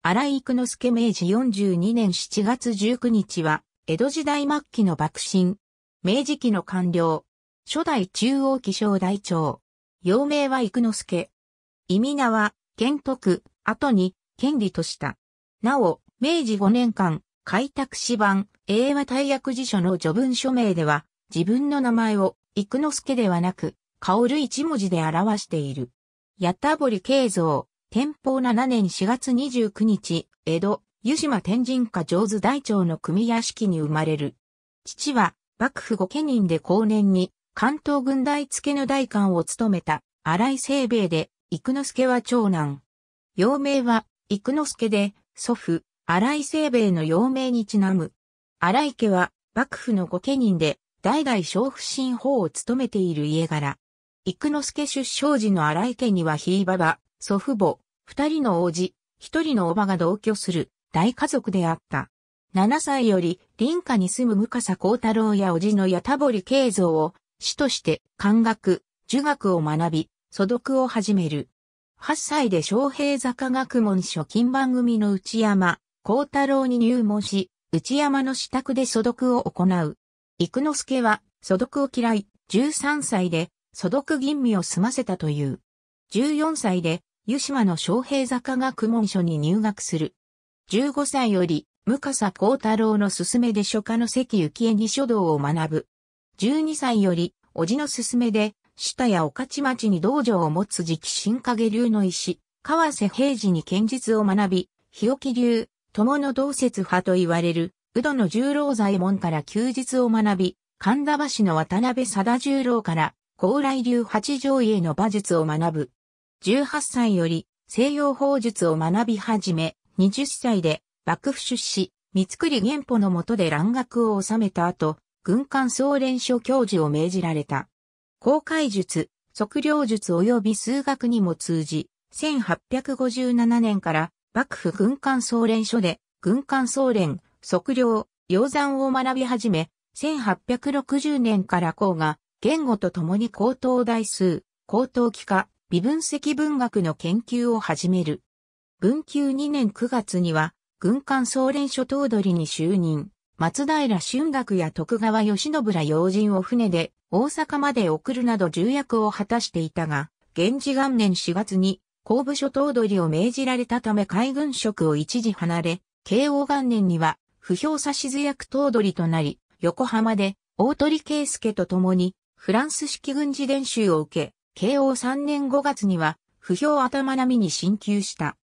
荒井育之助明治42年7月19日は、江戸時代末期の幕臣、明治期の官僚、初代中央気象台長、幼名は育之助。意味名は、県徳、後に、権利とした。なお、明治5年間、開拓史版、英和大役辞書の序文書名では、自分の名前を、育之助ではなく、薫一文字で表している。やたぼり慶三、天保7年4月29日、江戸、湯島天神家上手大町の組屋敷に生まれる。父は、幕府御家人で後年に、関東軍大付の大官を務めた、荒井清兵衛で、幾之助は長男。幼名は、幾之助で、祖父、荒井清兵衛の幼名にちなむ。荒井家は、幕府の御家人で、代々小不審法を務めている家柄。幾之助出生時の荒井家にはひいばば、祖父母、二人の王子、一人のおばが同居する大家族であった。七歳より林家に住む向笠幸太郎や叔父の矢田堀慶三を師として漢学、儒学を学び、素読を始める。八歳で昌平坂学問所金番組の内山、幸太郎に入門し、内山の支度で素読を行う。幾之助は素読を嫌い、13歳で素読吟味を済ませたという。14歳で湯島の昌平坂学問所に入学する。15歳より、向笠幸太郎の勧めで書家の関幸恵に書道を学ぶ。12歳より、叔父の勧めで、下や御徒町に道場を持つ直進影流の石、川瀬平次に剣術を学び、日置流、友の同説派と言われる、宇土の十郎左門から休日を学び、神田橋の渡辺貞十郎から、高麗流八条家の馬術を学ぶ。18歳より西洋法術を学び始め、20歳で幕府出資、三栗原保の下で蘭学を収めた後、軍艦総連所教授を命じられた。公開術、測量術及び数学にも通じ、1857年から幕府軍艦総連所で軍艦総連、測量、養山を学び始め、1860年から校が言語とともに高等大数、高等機科、微分析文学の研究を始める。文久2年9月には、軍艦総連所頭取に就任。松平春学や徳川義信ら要人を船で大阪まで送るなど重役を果たしていたが、源氏元年4月に後部所頭取を命じられたため海軍職を一時離れ、慶応元年には不評差し図役頭取となり、横浜で大鳥圭介と共にフランス式軍事練習を受け、慶応3年5月には、不評頭並みに進級した。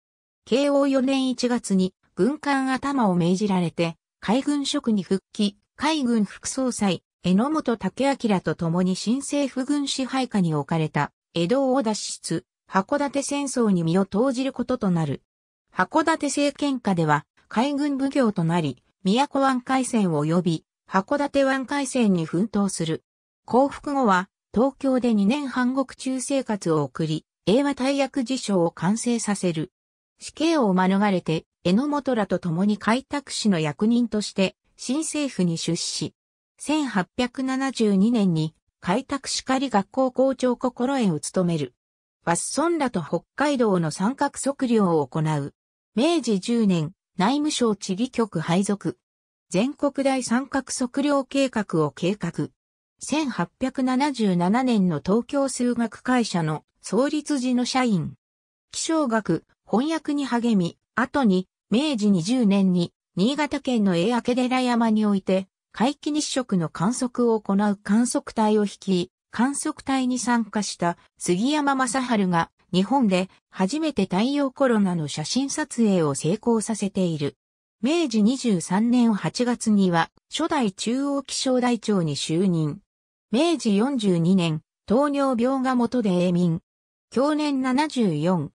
慶応4年1月に、軍艦頭を命じられて、海軍職に復帰、海軍副総裁、榎本武明と共に新政府軍支配下に置かれた、江戸を脱出、函館戦争に身を投じることとなる。函館政権下では、海軍奉行となり、宮古湾海戦呼び、函館湾海戦に奮闘する。降伏後は、東京で2年半獄中生活を送り、英和大役辞書を完成させる。死刑を免れて、榎本らと共に開拓士の役人として、新政府に出資。1872年に、開拓士狩学校校長心得を務める。ワッソンらと北海道の三角測量を行う。明治10年、内務省地理局配属。全国大三角測量計画を計画。1877年の東京数学会社の創立時の社員。気象学、翻訳に励み、後に、明治20年に、新潟県の英明寺山において、回帰日食の観測を行う観測隊を率い、観測隊に参加した杉山正春が、日本で初めて太陽コロナの写真撮影を成功させている。明治23年8月には、初代中央気象台長に就任。明治42年、糖尿病が元で永民。去年74。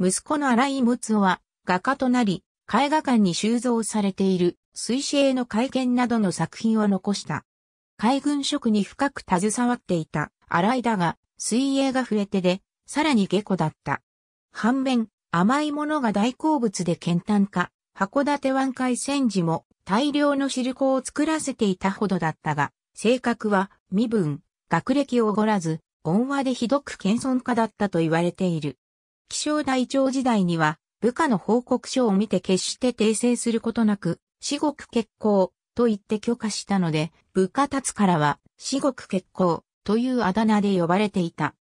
息子の荒井睦夫は画家となり、絵画館に収蔵されている水死への会見などの作品を残した。海軍職に深く携わっていた荒井だが、水泳が触れてで、さらに下戸だった。反面、甘いものが大好物で健単化、函館湾海戦時も大量の汁粉を作らせていたほどだったが、性格は身分、学歴をおごらず、恩和でひどく謙遜家だったと言われている。気象台長時代には、部下の報告書を見て決して訂正することなく、至極結構と言って許可したので、部下立つからは、至極結構というあだ名で呼ばれていた。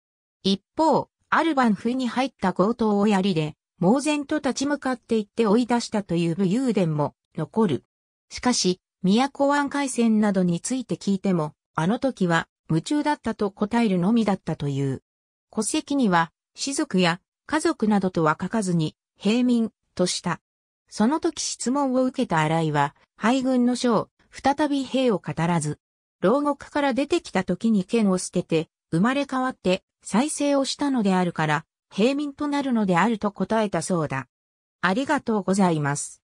一方、アルバン府に入った強盗を槍で、猛然と立ち向かって行って追い出したという武勇伝も残る。しかし、宮古湾海戦などについて聞いても、あの時は夢中だったと答えるのみだったという。戸籍には、士族や家族などとは書かずに、平民とした。その時質問を受けた新井は、敗軍の将、再び兵を語らず、牢獄から出てきた時に剣を捨てて、生まれ変わって再生をしたのであるから、平民となるのであると答えたそうだ。ありがとうございます。